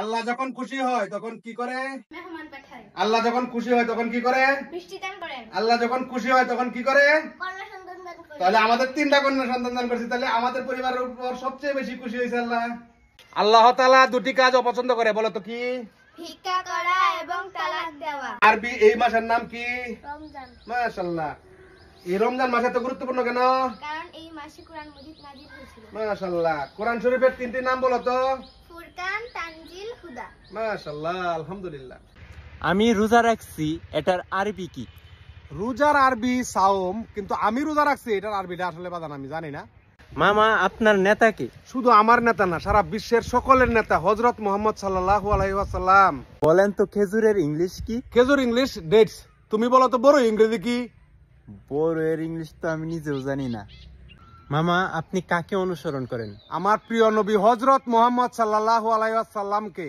আল্লাহ যখন খুশি হয় তখন কি করে আল্লাহ যখন খুশি হয় তখন কি করে আল্লাহ যখন খুশি হয় তখন কি করে তাহলে আমাদের তিনটা কন্যা সন্তান দান করছি তাহলে আমাদের পরিবারের উপর সবচেয়ে বেশি খুশি হয়েছে আল্লাহ আল্লাহ তালা দুটি কাজ অপছন্দ করে বলো তো কি আরবি এই মাসের নাম কি রমজান এই রমজান মাস এত গুরুত্বপূর্ণ কেন কারণ কোরআন কোরআন শরীফের তিনটি নাম বলো তো আমি রোজা রাখছি এটার আরবি কি রোজার আরবি সাওম কিন্তু আমি রোজা রাখছি এটার আরবিটা আসলে বাদান আমি জানি না মামা আপনার নেতা কি শুধু আমার নেতা না সারা বিশ্বের সকলের নেতা হজরত মোহাম্মদ সাল্লাম বলেন তো খেজুরের ইংলিশ কি খেজুর ইংলিশ ডেটস তুমি বলো তো বড় ইংরেজি কি বড় এর ইংলিশ তো আমি নিজেও জানি না মামা আপনি কাকে অনুসরণ করেন আমার প্রিয় নবী হজরত মোহাম্মদ সাল্লাহ আলাইসাল্লামকে